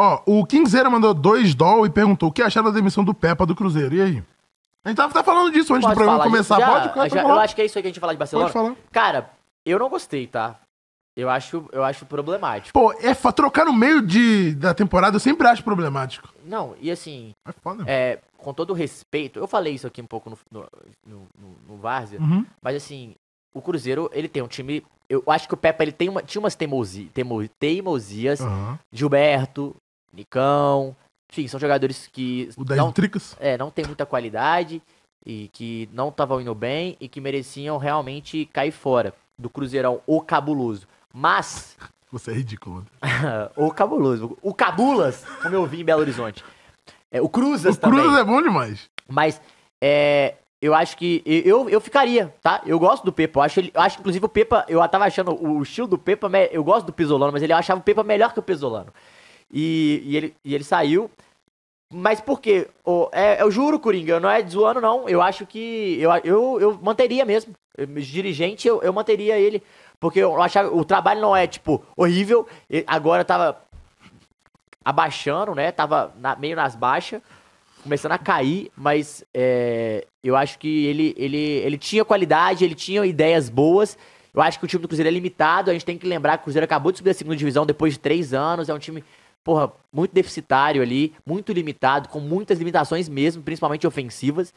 Ó, o Kingzera mandou dois doll e perguntou o que acharam da demissão do Peppa do Cruzeiro. E aí? A gente tava tá falando disso antes Pode do programa falar, começar. Já, Pode? Claro, já, eu acho que é isso aí que a gente falar de Barcelona. Pode falar. Cara, eu não gostei, tá? Eu acho, eu acho problemático. Pô, é trocar no meio de, da temporada eu sempre acho problemático. Não, e assim. É foda. É, com todo respeito, eu falei isso aqui um pouco no, no, no, no Várzea, uhum. mas assim, o Cruzeiro, ele tem um time. Eu acho que o Peppa ele tem uma, tinha umas teimosi, teimo, teimosias. Uhum. Gilberto, Nicão. Enfim, são jogadores que. O não, Tricas? É, não tem muita qualidade e que não estavam indo bem e que mereciam realmente cair fora do Cruzeirão, o cabuloso. Mas. Você é ridículo. o cabuloso. O Cabulas, como eu vi em Belo Horizonte. É, o Cruzas o também. O Cruzas é bom demais. Mas é, eu acho que. Eu, eu ficaria, tá? Eu gosto do Pepa. Eu acho, ele, eu acho inclusive, o Pepa. Eu tava achando o estilo do Pepa. Eu gosto do Pesolano, mas ele achava o Pepa melhor que o Pesolano. E, e, ele, e ele saiu. Mas por quê? Oh, é, eu juro, Coringa, não é zoando, não. Eu acho que. Eu, eu, eu manteria mesmo. Eu, dirigente, eu, eu manteria ele. Porque eu achava. O trabalho não é, tipo, horrível. Agora tava abaixando, né? Tava na, meio nas baixas. Começando a cair, mas é, eu acho que ele, ele, ele tinha qualidade, ele tinha ideias boas. Eu acho que o time do Cruzeiro é limitado. A gente tem que lembrar que o Cruzeiro acabou de subir a segunda divisão depois de três anos. É um time porra, muito deficitário ali, muito limitado, com muitas limitações mesmo, principalmente ofensivas.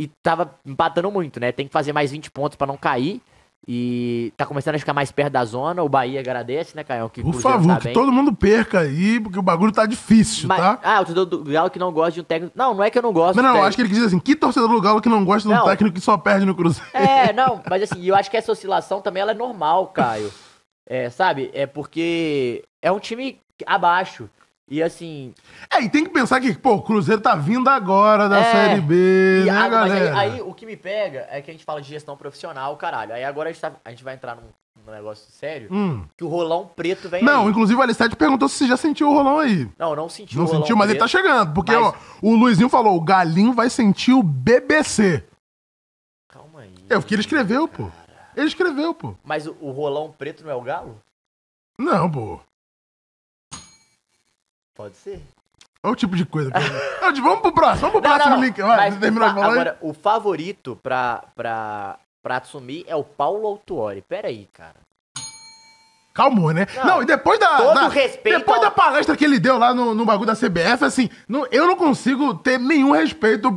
E tava empatando muito, né? Tem que fazer mais 20 pontos para não cair. E tá começando a ficar mais perto da zona. O Bahia agradece, né, Caio Que Por favor, tá que todo mundo perca aí, porque o bagulho tá difícil, Mas, tá? Ah, o torcedor do Galo que não gosta de um técnico. Não, não é que eu não gosto. Não, não, técnico. acho que ele diz assim: que torcedor do Galo que não gosta de um técnico que só perde no Cruzeiro? É, não, mas assim, eu acho que essa oscilação também ela é normal, Caio. É, sabe? É porque é um time abaixo. E assim. É, e tem que pensar que, pô, o Cruzeiro tá vindo agora da é, Série B. E, né, galera? Aí, aí, o que me pega é que a gente fala de gestão profissional, caralho. Aí agora a gente, tá, a gente vai entrar num, num negócio sério hum. que o rolão preto vem. Não, aí. inclusive o Alistete perguntou se você já sentiu o rolão aí. Não, não sentiu Não sentiu, mas preto, ele tá chegando. Porque mas... ó, o Luizinho falou: o Galinho vai sentir o BBC. Calma aí. É o que ele escreveu, cara. pô. Ele escreveu, pô. Mas o, o rolão preto não é o galo? Não, pô. Pode ser. Olha o tipo de coisa. não, vamos pro próximo, vamos pro não, próximo não, link. Vai, Mas, terminou de falar? Agora, o favorito pra, pra, pra assumir é o Paulo Autuori. Pera aí, cara. Calmou, né? Não, e depois da. Todo da, respeito. Depois ao... da palestra que ele deu lá no, no bagulho da CBF, assim, eu não consigo ter nenhum respeito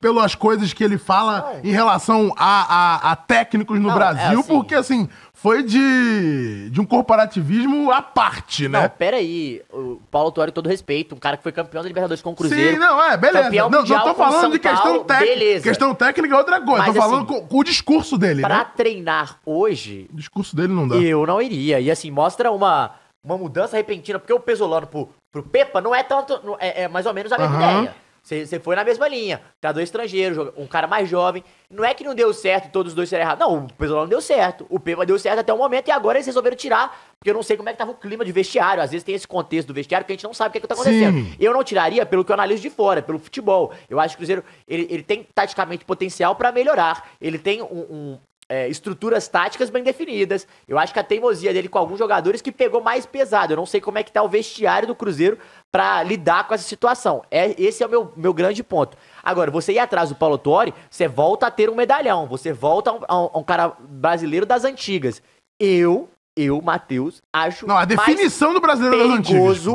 pelas coisas que ele fala em relação a, a, a técnicos no não, é Brasil, é assim. porque assim, foi de, de um corporativismo à parte, né? Não, peraí. O Paulo Tuori, todo respeito, um cara que foi campeão da Libertadores com o Cruzeiro. Sim, não, é, beleza. Campeão não, mundial não tô falando São de questão técnica. Questão técnica é outra coisa. Mas, tô assim, falando com, com, o discurso dele, pra né? treinar hoje. O discurso dele não dá. Eu não iria. E assim, mostra uma, uma mudança repentina, porque o Pesolano pro, pro Pepa não é tanto. É, é mais ou menos a mesma uhum. ideia. Você foi na mesma linha. Tá dois estrangeiro, um cara mais jovem. Não é que não deu certo, todos os dois serão errados. Não, o não deu certo. O Pepa deu certo até o momento e agora eles resolveram tirar. Porque eu não sei como é que tava o clima de vestiário. Às vezes tem esse contexto do vestiário que a gente não sabe o que, é que tá acontecendo. Sim. Eu não tiraria pelo que eu analiso de fora, pelo futebol. Eu acho que o Cruzeiro ele, ele tem taticamente potencial para melhorar. Ele tem um, um, é, estruturas táticas bem definidas. Eu acho que a teimosia dele com alguns jogadores que pegou mais pesado. Eu não sei como é que tá o vestiário do Cruzeiro para lidar com essa situação. É, esse é o meu, meu grande ponto. Agora, você ir atrás do Paulo Tuori, você volta a ter um medalhão, você volta a um, a um cara brasileiro das antigas. Eu, eu, Matheus, acho Não, a definição do brasileiro das antigas.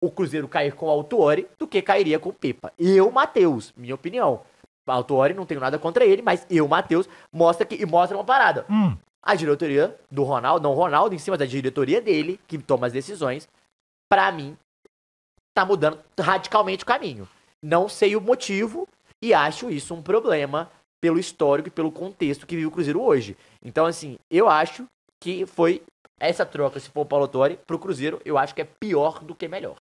o Cruzeiro cair com o Altuori do que cairia com o Pipa. Eu, Matheus, minha opinião. Autori, não tenho nada contra ele, mas eu, Matheus, mostra que, e mostra uma parada. Hum. A diretoria do Ronaldo, não Ronaldo, em cima da diretoria dele, que toma as decisões, para mim, tá mudando radicalmente o caminho. Não sei o motivo e acho isso um problema pelo histórico e pelo contexto que vive o Cruzeiro hoje. Então, assim, eu acho que foi essa troca, se for o Paulo Autori, pro Cruzeiro, eu acho que é pior do que melhor.